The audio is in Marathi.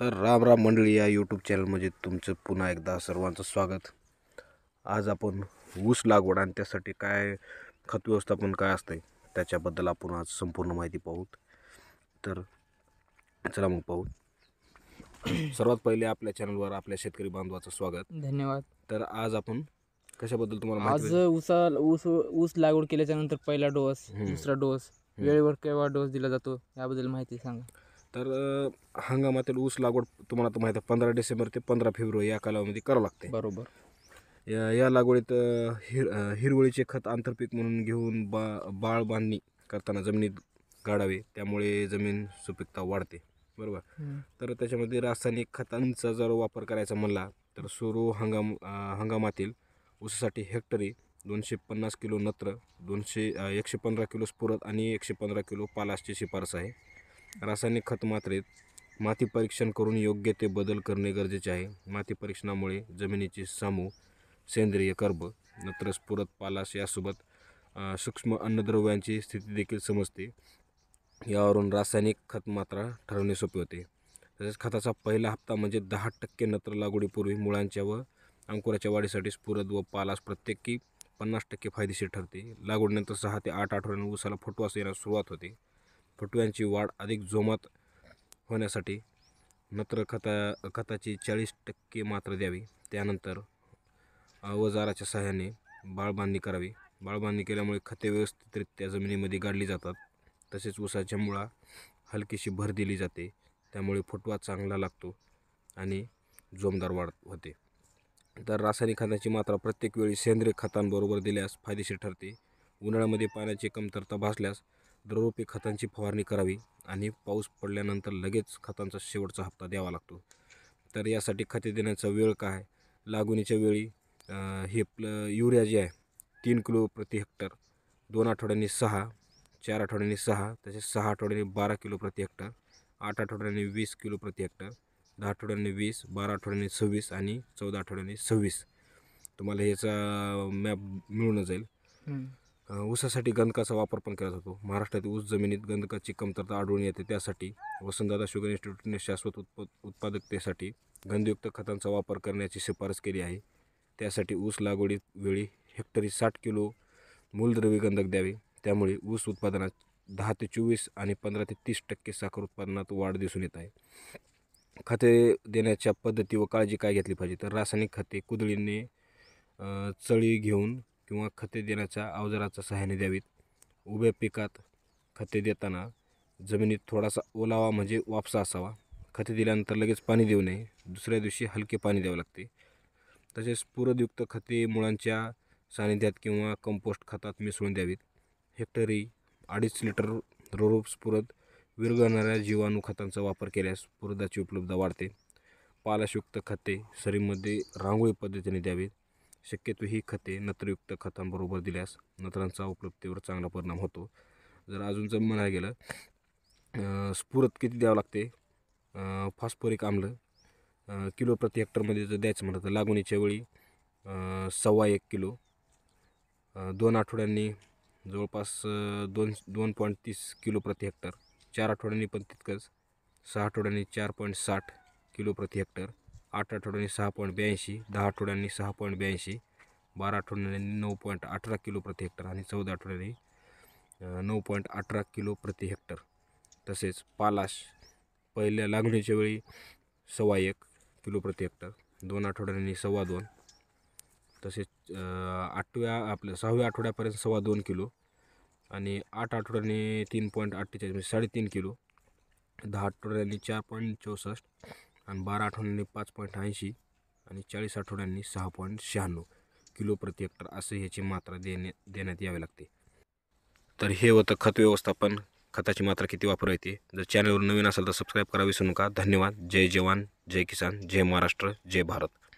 तर राम राम मंडळी या यूट्यूब चॅनलमध्ये तुमचं पुन्हा एकदा सर्वांचं स्वागत आज आपण ऊस लागवड आणि त्यासाठी काय खत व्यवस्थापन काय असतं त्याच्याबद्दल आपण आज संपूर्ण माहिती पाहू तर चला मग पाहू सर्वात पहिले आपल्या चॅनलवर आपल्या शेतकरी बांधवाचं स्वागत धन्यवाद तर आज आपण कशाबद्दल तुम्हाला आज ऊसा ऊस ऊस लागवड केल्याच्यानंतर पहिला डोस दुसरा डोस वेळेवर केव्हा डोस दिला जातो याबद्दल माहिती सांगा तर हंगामातील ऊस लागवड तुम्हाला तर माहिती आहे पंधरा डिसेंबर ते पंधरा फेब्रुवारी या कालावधीमध्ये करावं लागते बरोबर या या लागवडीत हिर हिरवळीचे खत आंतरपीक म्हणून घेऊन बा बाळ बांधणी करताना जमिनीत गाडावे त्यामुळे जमीन सुपीकता वाढते बरोबर तर त्याच्यामध्ये रासायनिक खतांचा जर वापर करायचा म्हणला तर सुरू हंगाम हंगामातील ऊसासाठी हेक्टरी दोनशे पन्नास किलो नत्र दोनशे एकशे पंधरा किलो स्फुरत आणि एकशे पंधरा किलो पालासची शिफारस आहे रासायनिक खत मात्रेत माती परीक्षण करून योग्य ते बदल करणे गरजेचे आहे माती परीक्षणामुळे जमिनीची सामू सेंद्रिय कर्ब नत्र स्फुरत पालास यासोबत सूक्ष्म अन्नद्रव्यांची स्थिती देखील समजते यावरून रासायनिक खत मात्रा ठरवणे सोपे होते तसेच खताचा पहिला हप्ता म्हणजे दहा टक्के नत्र लागवडीपूर्वी मुळांच्या व अंकुराच्या वाढीसाठी स्फुरद व पालास प्रत्येकी पन्नास टक्के फायदेशीर ठरते लागवडीनंतर सहा ते आठ आठवड्यांनी उसाला फुटवास येण्यास सुरुवात होते फुटव्यांची वाढ अधिक जोमात होण्यासाठी नत्र खता खताची चाळीस टक्के मात्रा द्यावी त्यानंतर अवजाराच्या सहाय्याने बाळबांधणी करावी बाळबांधणी केल्यामुळे खते व्यवस्थितरित्या जमिनीमध्ये गाडली जातात तसेच ऊसाच्या मुळा हलकीशी भर दिली जाते त्यामुळे फुटवा चांगला लागतो आणि जोमदार वाढ होते तर रासायनिक खताची मात्रा प्रत्येक वेळी सेंद्रिय खतांबरोबर दिल्यास फायदेशीर ठरते उन्हाळ्यामध्ये पाण्याची कमतरता भासल्यास दररोपे खतांची फवारणी करावी आणि पाऊस पडल्यानंतर लगेच खतांचा शेवटचा हप्ता द्यावा लागतो तर यासाठी खते देण्याचा वेळ काय लागवणीच्या वेळी हे प्ल युरिया जी आहे तीन किलो प्रति हेक्टर दोन आठवड्यांनी सहा चार आठवड्यांनी सहा तसेच सहा आठवड्यांनी बारा किलो प्रति हेक्टर आठ आठवड्यांनी वीस किलो प्रति हेक्टर दहा आठवड्यांनी वीस बारा आठवड्यांनी सव्वीस आणि चौदा आठवड्यांनी सव्वीस तुम्हाला याचा मॅप मिळून जाईल ऊसासाठी गंधकाचा वापर पण केला जातो महाराष्ट्रातील ऊस जमिनीत गंधकाची कमतरता आढळून येते त्यासाठी वसंतदादा शुगर इन्स्टिट्यूटने शाश्वत उत्प उत्पादकतेसाठी गंधयुक्त खतांचा वापर करण्याची शिफारस केली आहे त्यासाठी ऊस लागवडी वेळी हेक्टरी साठ किलो मूलद्रव्य गंधक द्यावे त्यामुळे ऊस उत्पादनात दहा ते चोवीस आणि पंधरा ते तीस टक्के साखर उत्पादनात वाढ दिसून येत आहे खते देण्याच्या पद्धती व काळजी काय घेतली पाहिजे तर रासायनिक खते कुदळीने चळी घेऊन किंवा खते देण्याच्या अवजाराच्या सहाय्याने द्यावीत उभ्या पिकात खते देताना जमिनीत थोडासा ओलावा म्हणजे वापसा असावा खते दिल्यानंतर लगेच पाणी देऊ नये दुसऱ्या दिवशी हलके पाणी द्यावे लागते तसेच पूरदयुक्त खते मुळांच्या सानिध्यात किंवा कंपोस्ट खतात मिसळून द्यावीत हेक्टरी अडीच लिटर रोरूप स्फुरद विरघळणाऱ्या जीवाणू खतांचा वापर केल्यास पुरदाची उपलब्धता वाढते पालाशयुक्त खते सरीमध्ये रांगोळी पद्धतीने द्यावीत शक्यतो ही खते नत्रयुक्त खतांबरोबर दिल्यास नत्रांचा उपलब्धतेवर चांगला परिणाम होतो जर अजून जर म्हणायला गेलं स्फुरत किती द्यावं लागते फॉस्फोरिक आम्ल किलो प्रति हेक्टरमध्ये जर द्यायचं म्हटलं तर लागवणीच्या वेळी सव्वा एक किलो दोन आठवड्यांनी जवळपास दोन दोन पॉईंट तीस किलो प्रति हेक्टर चार आठवड्यांनी पण तितकंच सहा आठवड्यांनी चार पॉईंट साठ किलो प्रति हेक्टर आठ आठवड्यांनी सहा पॉईंट ब्याऐंशी दहा आठवड्यांनी सहा पॉईंट ब्याऐंशी बारा आठवड्यांनी नऊ पॉईंट अठरा किलो प्रति हेक्टर आणि चौदा आठवड्यांनी नऊ पॉईंट अठरा किलो प्रति हेक्टर तसेच पालाश पहिल्या लागणीच्या वेळी सव्वा एक किलो प्रति हेक्टर दोन आठवड्यांनी सव्वा दोन तसेच आठव्या आपल्या सहाव्या आठवड्यापर्यंत सव्वा दोन किलो आणि आठ आठवड्यांनी तीन पॉईंट अठ्ठेचाळीस म्हणजे साडेतीन किलो दहा आठवड्यांनी चार पॉईंट चौसष्ट आणि बारा आठवड्यांनी पाच पॉईंट ऐंशी आणि चाळीस आठवड्यांनी सहा पॉईंट शहाण्णव किलो प्रति हेक्टर असं ह्याची मात्रा देणे देण्यात यावी लागते तर हे होतं खत व्यवस्थापन खताची मात्रा किती वापरायची जर चॅनलवर नवीन असेल तर सबस्क्राईब करा विसरू नका धन्यवाद जय जवान जय किसान जय महाराष्ट्र जय भारत